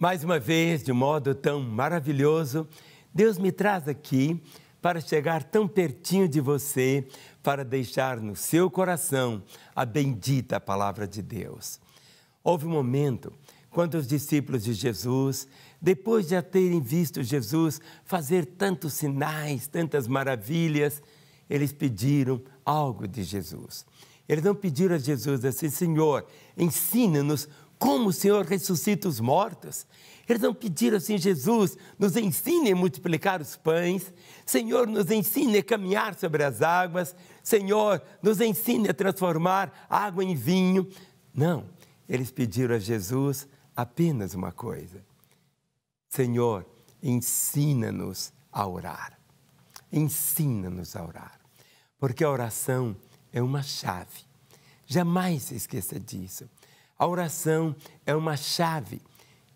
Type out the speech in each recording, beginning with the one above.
Mais uma vez, de modo tão maravilhoso, Deus me traz aqui para chegar tão pertinho de você, para deixar no seu coração a bendita palavra de Deus. Houve um momento quando os discípulos de Jesus, depois de terem visto Jesus fazer tantos sinais, tantas maravilhas, eles pediram algo de Jesus. Eles não pediram a Jesus assim, Senhor, ensina-nos como o Senhor ressuscita os mortos. Eles não pediram assim: Jesus, nos ensine a multiplicar os pães, Senhor, nos ensine a caminhar sobre as águas, Senhor, nos ensine a transformar água em vinho. Não, eles pediram a Jesus apenas uma coisa: Senhor, ensina-nos a orar. Ensina-nos a orar. Porque a oração é uma chave. Jamais se esqueça disso. A oração é uma chave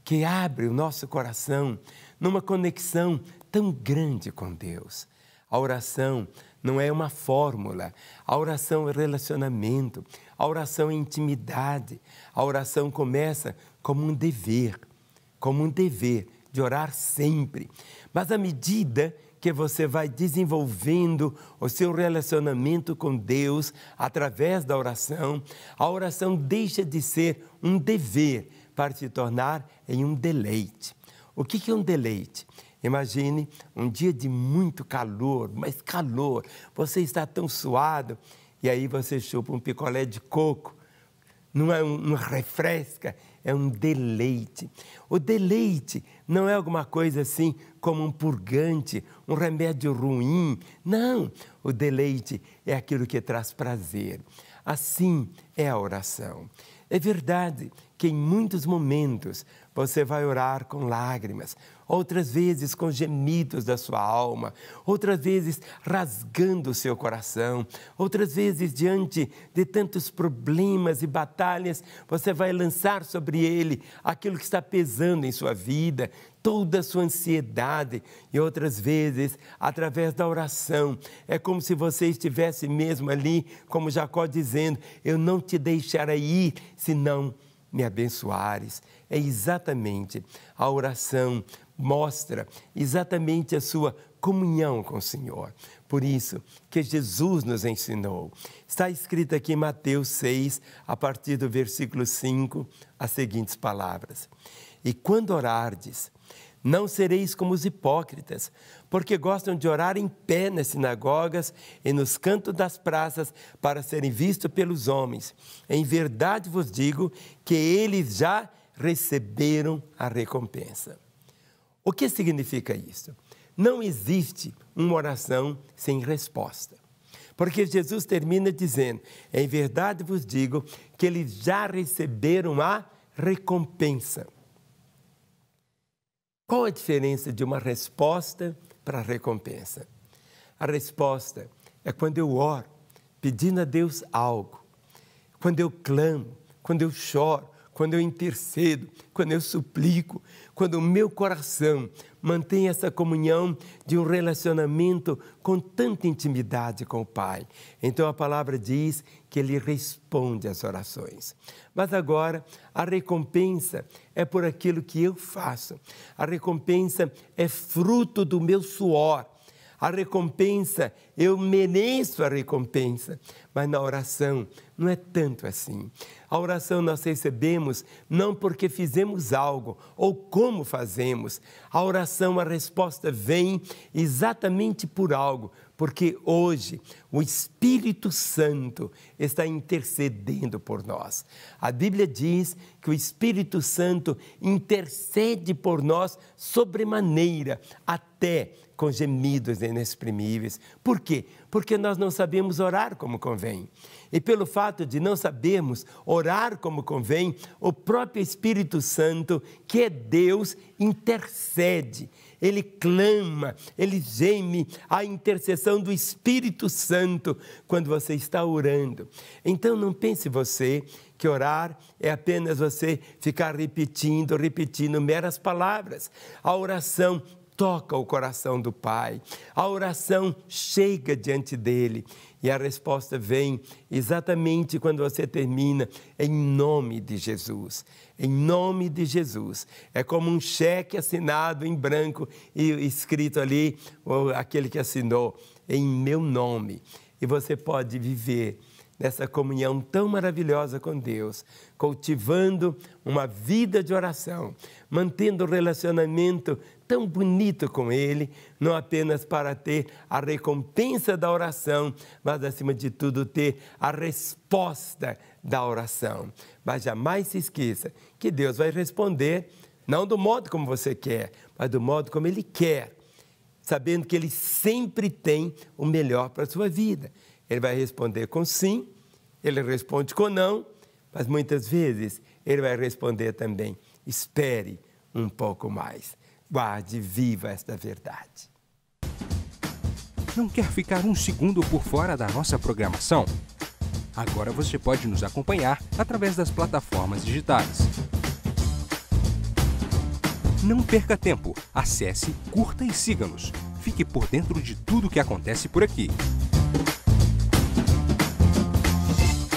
que abre o nosso coração numa conexão tão grande com Deus. A oração não é uma fórmula, a oração é relacionamento, a oração é intimidade. A oração começa como um dever, como um dever de orar sempre. Mas à medida que você vai desenvolvendo o seu relacionamento com Deus através da oração, a oração deixa de ser um dever para se tornar em um deleite. O que é um deleite? Imagine um dia de muito calor, mas calor, você está tão suado, e aí você chupa um picolé de coco. Não é um, um refresca, é um deleite. O deleite não é alguma coisa assim como um purgante, um remédio ruim. Não, o deleite é aquilo que traz prazer. Assim é a oração. É verdade que em muitos momentos você vai orar com lágrimas, outras vezes com gemidos da sua alma, outras vezes rasgando o seu coração, outras vezes diante de tantos problemas e batalhas, você vai lançar sobre ele aquilo que está pesando em sua vida, toda a sua ansiedade, e outras vezes, através da oração, é como se você estivesse mesmo ali, como Jacó dizendo: Eu não te deixarei ir, senão me abençoares. É exatamente a oração mostra exatamente a sua comunhão com o Senhor. Por isso que Jesus nos ensinou. Está escrito aqui em Mateus 6, a partir do versículo 5, as seguintes palavras: E quando orardes, não sereis como os hipócritas, porque gostam de orar em pé nas sinagogas e nos cantos das praças para serem vistos pelos homens. Em verdade vos digo que eles já receberam a recompensa. O que significa isso? Não existe uma oração sem resposta. Porque Jesus termina dizendo: Em verdade vos digo que eles já receberam a recompensa. Qual a diferença de uma resposta para a recompensa? A resposta é quando eu oro, pedindo a Deus algo, quando eu clamo, quando eu choro, quando eu intercedo, quando eu suplico, quando o meu coração mantém essa comunhão de um relacionamento com tanta intimidade com o Pai. Então a palavra diz que ele responde às orações. Mas agora, a recompensa é por aquilo que eu faço, a recompensa é fruto do meu suor. A recompensa, eu mereço a recompensa, mas na oração não é tanto assim. A oração nós recebemos não porque fizemos algo ou como fazemos. A oração, a resposta vem exatamente por algo, porque hoje o Espírito Santo está intercedendo por nós. A Bíblia diz que o Espírito Santo intercede por nós sobremaneira, até com gemidos inexprimíveis. Por quê? porque nós não sabemos orar como convém. E pelo fato de não sabermos orar como convém, o próprio Espírito Santo, que é Deus, intercede ele clama, ele geme a intercessão do Espírito Santo quando você está orando. Então não pense você que orar é apenas você ficar repetindo, repetindo meras palavras. A oração toca o coração do Pai. A oração chega diante dele e a resposta vem exatamente quando você termina, em nome de Jesus. Em nome de Jesus. É como um cheque assinado em branco e escrito ali, aquele que assinou, em meu nome. E você pode viver dessa comunhão tão maravilhosa com Deus, cultivando uma vida de oração, mantendo um relacionamento tão bonito com Ele, não apenas para ter a recompensa da oração, mas acima de tudo ter a resposta da oração. Mas jamais se esqueça que Deus vai responder não do modo como você quer, mas do modo como Ele quer, sabendo que Ele sempre tem o melhor para a sua vida. Ele vai responder com sim, ele responde com não, mas muitas vezes ele vai responder também: espere um pouco mais. Guarde viva esta verdade. Não quer ficar um segundo por fora da nossa programação? Agora você pode nos acompanhar através das plataformas digitais. Não perca tempo, acesse, curta e siga-nos. Fique por dentro de tudo o que acontece por aqui.